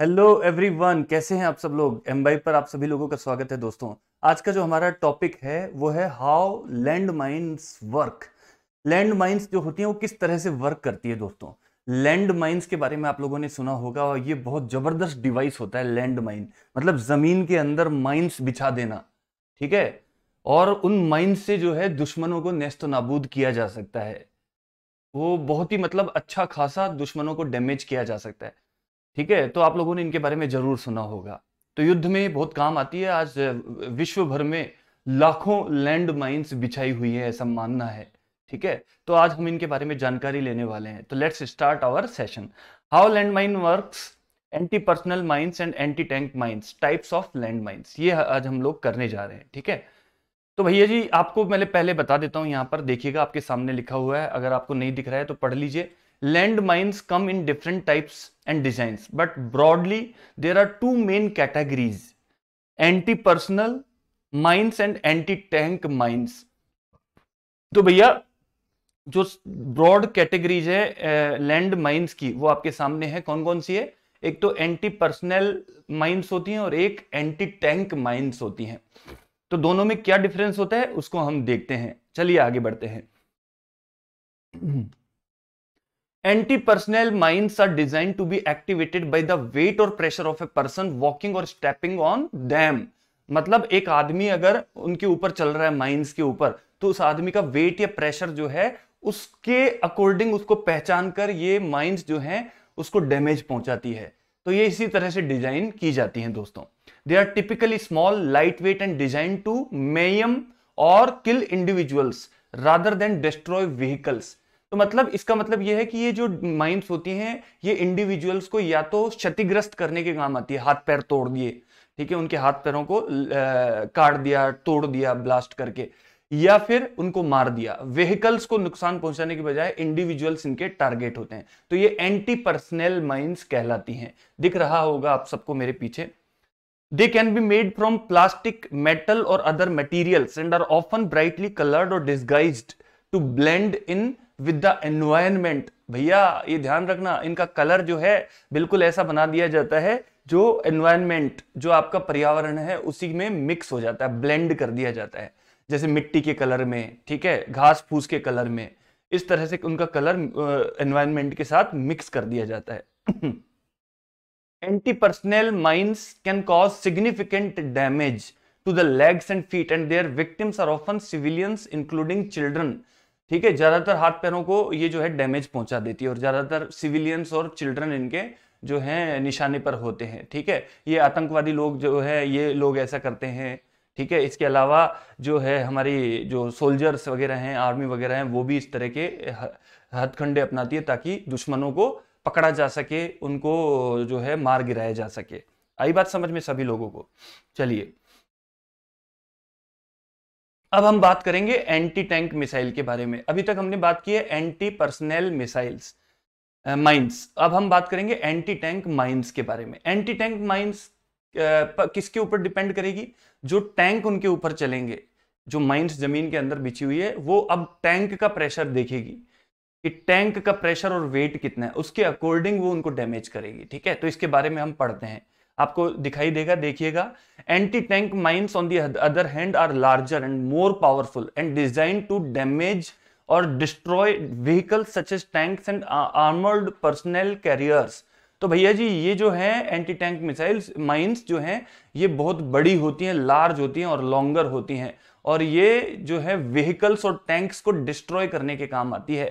Hello everyone कैसे हैं आप सब लोग एम पर आप सभी लोगों का स्वागत है दोस्तों आज का जो हमारा टॉपिक है वो है how land mines work land mines जो होती हैं वो किस तरह से वर्क करती है दोस्तों लैंड माइन्स के बारे में आप लोगों ने सुना होगा और ये बहुत ज़बरदस्त डिवाइस होता है लैंड माइन मतलब ज़मीन के अंदर माइन्स बिछा देना ठीक है और उन माइन्स से जो है दुश्मनों को नेस्त नाबूद किया जा सकता है वो बहुत ही मतलब अच्छा खासा दुश्मनों को डैमेज किया जा सकता है ठीक है तो आप लोगों ने इनके बारे में जरूर सुना होगा तो युद्ध में बहुत काम आती है आज विश्व भर में लाखों लैंड माइन्स बिछाई हुई है ऐसा मानना है ठीक है तो आज हम इनके बारे में जानकारी लेने वाले हैं तो let's start our session how land mine work anti personnel mines and anti tank mines types of land mines ये आज हम लोग करने जा रहे हैं ठीक है तो भैया जी आपको मैंने पहले बता देता हूँ यहाँ पर देखिएगा आपके सामने लिखा हुआ है अगर आपको नहीं दिख रहा है तो पढ़ लीजिए land mines come in different types and designs but broadly there are two main categories anti personnel mines and anti tank mines तो भैया जो ब्रॉड कैटेगरीज है लैंड uh, माइंस की वो आपके सामने है कौन कौन सी है एक तो एंटी पर्सनल माइंस होती हैं और एक एंटी टैंक माइंस होती हैं तो दोनों में क्या डिफरेंस होता है उसको हम देखते हैं चलिए आगे बढ़ते हैं anti personnel mind are design to be activated by the weight और pressure of a person walking और स्टेपिंग ऑन them. मतलब एक आदमी अगर उनके ऊपर चल रहा है माइंड के ऊपर तो उस आदमी का वेट या प्रेशर जो है उसके अकॉर्डिंग उसको पहचान कर ये माइंड जो है उसको डैमेज पहुंचाती है तो ये इसी तरह से डिजाइन की जाती हैं दोस्तों they are typically small lightweight and design to maim or kill individuals rather than destroy vehicles तो मतलब इसका मतलब यह है कि ये जो माइंस होती हैं ये इंडिविजुअल्स को या तो क्षतिग्रस्त करने के काम आती है हाथ पैर तोड़ दिए ठीक है उनके हाथ पैरों को काट दिया तोड़ दिया ब्लास्ट करके या फिर उनको मार दिया व्हीकल्स को नुकसान पहुंचाने के बजाय इंडिविजुअल्स इनके टारगेट होते हैं तो ये एंटी पर्सनल माइंस कहलाती हैं दिख रहा होगा आप सबको मेरे पीछे they can be made from plastic metal or other materials and are often brightly coloured or disguise to blend in with the environment भैया ये ध्यान रखना इनका कलर जो है बिल्कुल ऐसा बना दिया जाता है जो एनवायरमेंट जो आपका पर्यावरण है उसी में मिक्स हो जाता है ब्लेंड कर दिया जाता है जैसे मिट्टी के कलर में ठीक है घास फूस के कलर में इस तरह से उनका कलर एनवायरमेंट के साथ मिक्स कर दिया जाता है anti personnel mines can cause significant damage to the legs and feet and their victims are often civilians including children ठीक है ज्यादातर हाथ पैरों को ये जो है डैमेज पहुंचा देती है और ज्यादातर सिविलियंस और चिल्ड्रन इनके जो है निशाने पर होते हैं ठीक है ये आतंकवादी लोग जो है ये लोग ऐसा करते हैं ठीक है इसके अलावा जो है हमारी जो सोल्जर्स वगैरह हैं आर्मी वगैरह हैं वो भी इस तरह के हथखंडे अपनाती है ताकि दुश्मनों को पकड़ा जा सके उनको जो है मार गिराया जा सके आई बात समझ में सभी लोगों को चलिए अब हम बात करेंगे एंटी टैंक मिसाइल के बारे में अभी तक हमने बात की है एंटी पर्सनल मिसाइल्स माइंस अब हम बात करेंगे एंटी टैंक माइंस के बारे में एंटी टैंक माइंस किसके ऊपर डिपेंड करेगी जो टैंक उनके ऊपर चलेंगे जो माइंस जमीन के अंदर बिछी हुई है वो अब टैंक का प्रेशर देखेगी कि टैंक का प्रेशर और वेट कितना है उसके अकॉर्डिंग वो उनको डैमेज करेगी ठीक है तो इसके बारे में हम पढ़ते हैं आपको दिखाई देगा देखिएगा anti tank mines on the other hand are larger and more powerful and design to damage or destroy vehicle such as tanks and armoured personnel carriers तो भैया जी ये जो है एंटी टैंक मिसाइल्स माइंस जो हैं ये बहुत बड़ी होती हैं लार्ज होती हैं और लॉन्गर होती हैं और ये जो है व्हीकल्स और टैंक्स को डिस्ट्रॉय करने के काम आती है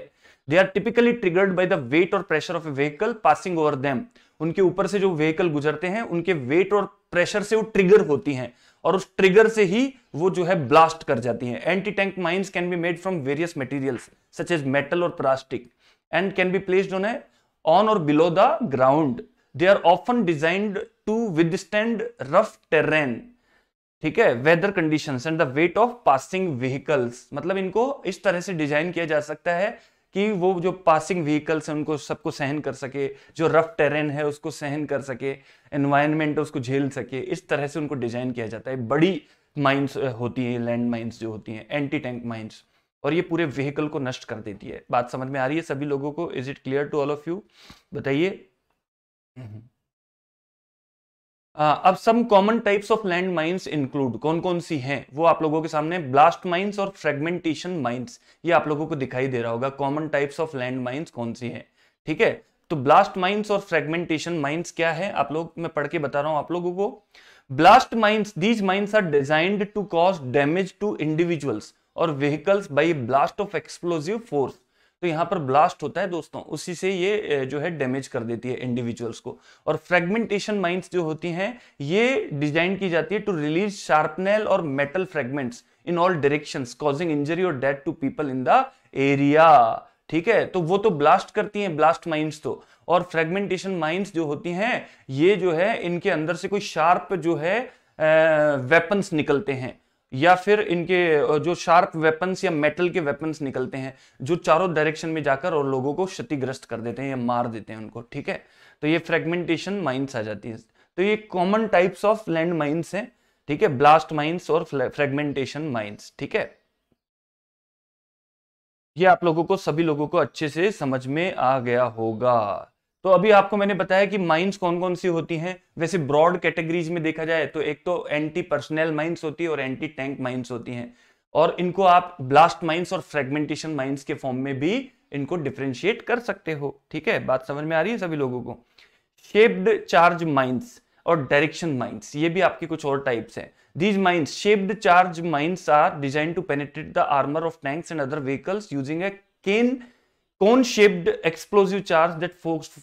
they are typically triggered by the weight और pressure of a vehicle passing over them उनके ऊपर से जो व्हीकल गुजरते हैं उनके वेट और प्रेशर से वो ट्रिगर होती हैं और उस ट्रिगर से ही वो जो है ब्लास्ट कर जाती हैं anti tank mines can be made from various materials such as metal or plastic and can be placed on on or below the ground they are often designed to withstand rough terrain ठीक है weather conditions and the weight of passing vehicles मतलब इनको इस तरह से design किया जा सकता है कि वो जो पासिंग व्हीकल्स हैं उनको सबको सहन कर सके जो रफ टेरेन है उसको सहन कर सके एनवायरनमेंट उसको झेल सके इस तरह से उनको डिजाइन किया जाता है बड़ी माइंस होती हैं लैंड माइंस जो होती हैं एंटी टैंक माइंस और ये पूरे व्हीकल को नष्ट कर देती है बात समझ में आ रही है सभी लोगों को is it clear to all of you बताइए हम्म, हम्म। Uh, अब some common types of land mines include कौन कौन सी हैं वो आप लोगों के सामने ब्लास्ट माइंस और फ्रेगमेंटेशन माइंस ये आप लोगों को दिखाई दे रहा होगा common types of land mines कौन सी हैं ठीक है तो ब्लास्ट माइंस और फ्रेगमेंटेशन माइंस क्या है आप लोग मैं पढ़ के बता रहा हूं आप लोगों को blast mines these mines are designed to cause damage to individuals or vehicles by blast of explosive force तो यहाँ पर ब्लास्ट होता है दोस्तों उसी से ये जो है डैमेज कर देती है इंडिविजुअल्स को और फ्रेगमेंटेशन माइंस जो होती हैं ये डिजाइन की जाती है to release shrapnel or metal fragments in all direction causing injury or death to people in the area ठीक है तो वो तो ब्लास्ट करती हैं ब्लास्ट माइंस तो और फ्रेगमेंटेशन माइंस जो होती हैं ये जो है इनके अंदर से कोई शार्प जो है वेपन्स निकलते हैं या फिर इनके जो शार्प वेपन्स या मेटल के वेपन्स निकलते हैं जो चारों डायरेक्शन में जाकर और लोगों को क्षतिग्रस्त कर देते हैं या मार देते हैं उनको ठीक है तो ये फ्रेगमेंटेशन माइंस आ जाती है तो ये common types of land mines हैं ठीक है ब्लास्ट माइंस और फ्रेगमेंटेशन माइंस ठीक है ये आप लोगों को सभी लोगों को अच्छे से समझ में आ गया होगा तो अभी आपको मैंने बताया कि माइंस कौन कौन सी होती हैं वैसे ब्रॉड कैटेगरीज में देखा जाए तो एक तो एंटी पर्सनल माइंस होती है और एंटी टैंक माइंस होती हैं और इनको आप ब्लास्ट माइंस और फ्रेगमेंटेशन माइंस के फॉर्म में भी इनको डिफ्रेंशिएट कर सकते हो ठीक है बात समझ में आ रही है सभी लोगों को शेप्ड चार्ज माइंस और डायरेक्शन माइंस ये भी आपके कुछ और टाइप्स हैं these mines shaped charge mines are design to penetrate the armour of tanks and other vehicles using a can cone shaped explosive charge that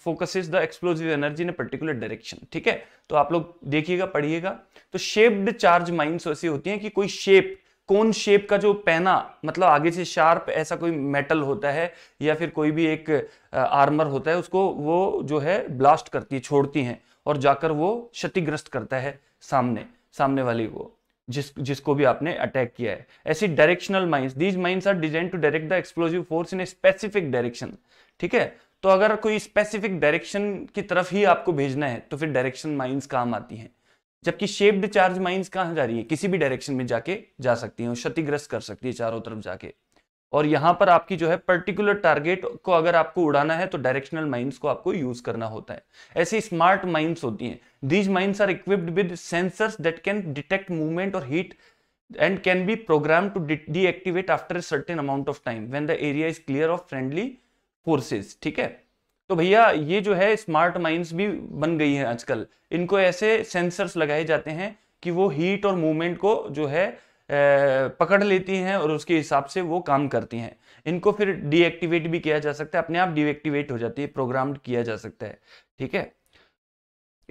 focuses the explosive energy in particular direction ठीक है तो आप लोग देखिएगा पढ़िएगा तो shaped charge mines ऐसी होती है कि कोई शेप कौन शेप का जो पहना मतलब आगे से शार्प ऐसा कोई मेटल होता है या फिर कोई भी एक आर्मर होता है उसको वो जो है ब्लास्ट करती है छोड़ती है और जाकर वो क्षतिग्रस्त करता है सामने सामने वाली को जिस जिसको भी आपने अटैक किया है ऐसी directional mines these mines are design to direct the explosive force in a specific direction ठीक है तो अगर कोई स्पेसिफिक डायरेक्शन की तरफ ही आपको भेजना है तो फिर डायरेक्शन माइंस काम आती हैं जबकि शेप्ड चार्ज माइंस कहाँ जा रही है किसी भी डायरेक्शन में जाके जा सकती है क्षतिग्रस्त कर सकती है चारों तरफ जाके और यहां पर आपकी जो है पर्टिकुलर टारगेट को अगर आपको उड़ाना है तो डायरेक्शनल माइंस को आपको यूज करना होता है ऐसी स्मार्ट माइंस होती हैं these mines are equipped with sensors that can detect movement or heat and can be program to deactivate after certain amount of time when the area is clear of friendly forces ठीक है तो भैया ये जो है smart mines भी बन गई है आजकल इनको ऐसे सेंसर्स लगाए जाते हैं कि वो हीट और मूवमेंट को जो है पकड़ लेती हैं और उसके हिसाब से वो काम करती हैं इनको फिर डीएक्टिवेट भी किया जा सकता है अपने आप डीएक्टिवेट हो जाती है प्रोग्राम किया जा सकता है ठीक है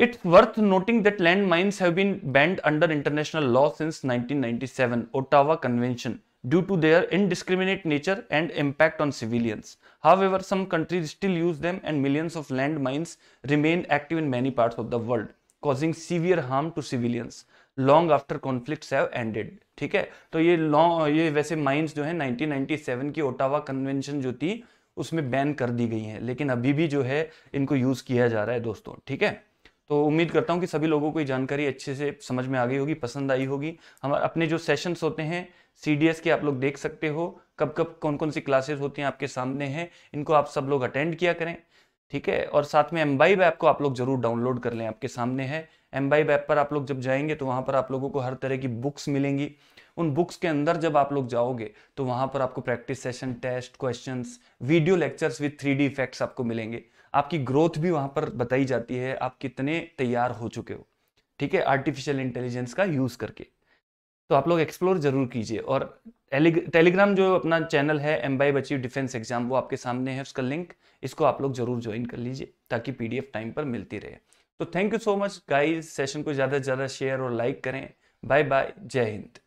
it's worth noting that land mines have been banned under international law since 1997 Ottawa convention due to their indiscriminate nature and impact on civilians how some countries still use them and millions of land mines remain active in many part of the world causing severe harm to civilians long after conflict ended ठीक है तो ये long ये वैसे mines जो है 1997 की Ottawa convention जो थी उसमें बैन कर दी गई हैं लेकिन अभी भी जो है इनको यूज़ किया जा रहा है दोस्तों ठीक है तो उम्मीद करता हूँ कि सभी लोगों को ये जानकारी अच्छे से समझ में आ गई होगी पसंद आई होगी हम अपने जो सेशंस होते हैं सी के आप लोग देख सकते हो कब कब कौन कौन सी क्लासेस होती हैं आपके सामने हैं इनको आप सब लोग अटेंड किया करें ठीक है और साथ में एम्बाइब ऐप को आप लोग जरूर डाउनलोड कर लें आपके सामने है एम बाई वेब पर आप लोग जब जाएंगे तो वहाँ पर आप लोगों को हर तरह की बुक्स मिलेंगी उन बुक्स के अंदर जब आप लोग जाओगे तो वहाँ पर आपको practice session test question video lectures with three D effects आपको मिलेंगे आपकी ग्रोथ भी वहाँ पर बताई जाती है आप कितने तैयार हो चुके हो ठीक है आर्टिफिशियल इंटेलिजेंस का यूज़ करके तो आप लोग एक्सप्लोर जरूर कीजिए और टेलीग्राम जो अपना चैनल है एम बाई बची डिफेंस एग्जाम वो आपके सामने है उसका लिंक इसको आप लोग जरूर ज्वाइन कर लीजिए ताकि पीडीएफ टाइम पर मिलती रहे तो thank you so much guys session को ज़्यादा से ज़्यादा शेयर और लाइक करें बाय बाय जय हिंद